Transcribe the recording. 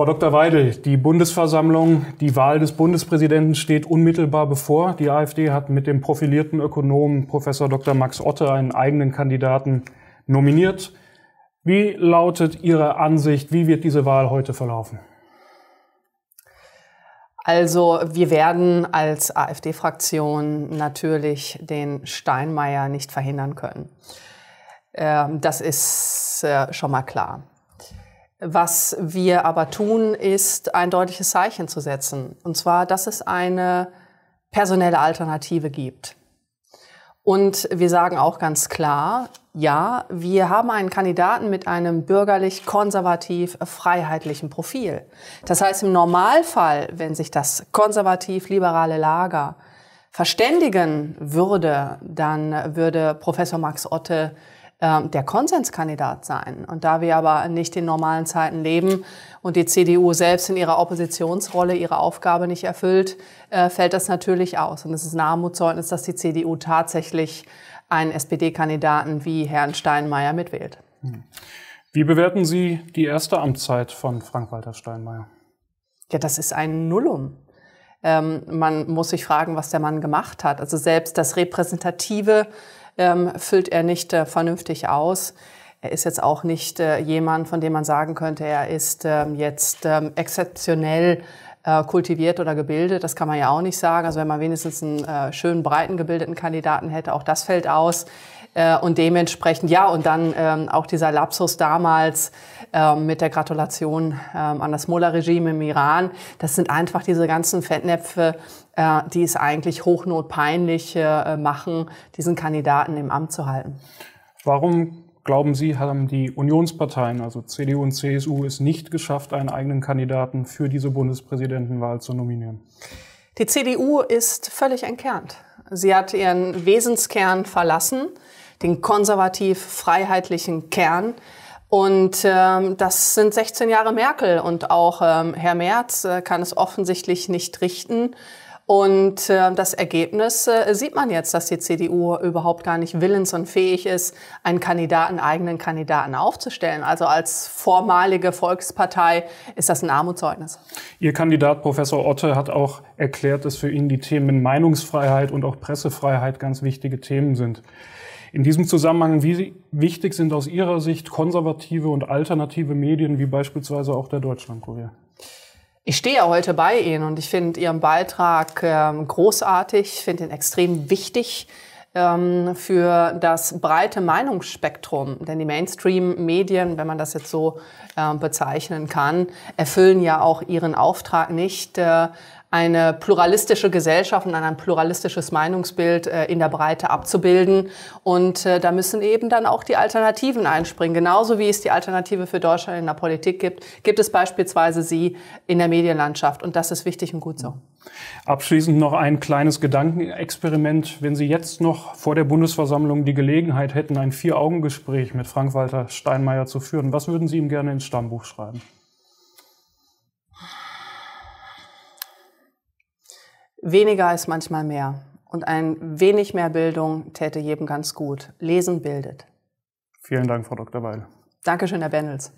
Frau Dr. Weidel, die Bundesversammlung, die Wahl des Bundespräsidenten steht unmittelbar bevor. Die AfD hat mit dem profilierten Ökonomen Professor Dr. Max Otte einen eigenen Kandidaten nominiert. Wie lautet Ihre Ansicht? Wie wird diese Wahl heute verlaufen? Also wir werden als AfD-Fraktion natürlich den Steinmeier nicht verhindern können. Ähm, das ist äh, schon mal klar. Was wir aber tun, ist ein deutliches Zeichen zu setzen. Und zwar, dass es eine personelle Alternative gibt. Und wir sagen auch ganz klar, ja, wir haben einen Kandidaten mit einem bürgerlich, konservativ, freiheitlichen Profil. Das heißt, im Normalfall, wenn sich das konservativ-liberale Lager verständigen würde, dann würde Professor Max Otte ähm, der Konsenskandidat sein. Und da wir aber nicht in normalen Zeiten leben und die CDU selbst in ihrer Oppositionsrolle ihre Aufgabe nicht erfüllt, äh, fällt das natürlich aus. Und es ist ein Armutszeugnis, dass die CDU tatsächlich einen SPD-Kandidaten wie Herrn Steinmeier mitwählt. Hm. Wie bewerten Sie die erste Amtszeit von Frank-Walter Steinmeier? Ja, das ist ein Nullum. Ähm, man muss sich fragen, was der Mann gemacht hat. Also selbst das Repräsentative ähm, füllt er nicht äh, vernünftig aus. Er ist jetzt auch nicht äh, jemand, von dem man sagen könnte, er ist ähm, jetzt ähm, exzeptionell äh, kultiviert oder gebildet. Das kann man ja auch nicht sagen. Also wenn man wenigstens einen äh, schönen, breiten gebildeten Kandidaten hätte, auch das fällt aus. Äh, und dementsprechend, ja, und dann ähm, auch dieser Lapsus damals ähm, mit der Gratulation ähm, an das Mullah-Regime im Iran. Das sind einfach diese ganzen Fettnäpfe, äh, die es eigentlich hochnotpeinlich äh, machen, diesen Kandidaten im Amt zu halten. Warum glauben Sie, haben die Unionsparteien, also CDU und CSU, es nicht geschafft, einen eigenen Kandidaten für diese Bundespräsidentenwahl zu nominieren? Die CDU ist völlig entkernt. Sie hat ihren Wesenskern verlassen den konservativ-freiheitlichen Kern. Und ähm, das sind 16 Jahre Merkel und auch ähm, Herr Merz äh, kann es offensichtlich nicht richten. Und äh, das Ergebnis äh, sieht man jetzt, dass die CDU überhaupt gar nicht willens und fähig ist, einen Kandidaten, eigenen Kandidaten aufzustellen. Also als vormalige Volkspartei ist das ein Armutszeugnis. Ihr Kandidat Professor Otte hat auch erklärt, dass für ihn die Themen Meinungsfreiheit und auch Pressefreiheit ganz wichtige Themen sind. In diesem Zusammenhang, wie wichtig sind aus Ihrer Sicht konservative und alternative Medien wie beispielsweise auch der Deutschlandkurier? ich stehe ja heute bei Ihnen und ich finde Ihren Beitrag ähm, großartig, finde ihn extrem wichtig ähm, für das breite Meinungsspektrum. Denn die Mainstream-Medien, wenn man das jetzt so äh, bezeichnen kann, erfüllen ja auch ihren Auftrag nicht, äh, eine pluralistische Gesellschaft und ein pluralistisches Meinungsbild äh, in der Breite abzubilden. Und äh, da müssen eben dann auch die Alternativen einspringen. Genauso wie es die Alternative für Deutschland in der Politik gibt, gibt es beispielsweise sie in der Medienlandschaft. Und das ist wichtig und gut so. Abschließend noch ein kleines Gedankenexperiment. Wenn Sie jetzt noch vor der Bundesversammlung die Gelegenheit hätten, ein Vier-Augen-Gespräch mit Frank-Walter Steinmeier zu führen, was würden Sie ihm gerne ins Stammbuch schreiben? Weniger ist manchmal mehr. Und ein wenig mehr Bildung täte jedem ganz gut. Lesen bildet. Vielen Dank, Frau Dr. Weil. Dankeschön, Herr Bendels.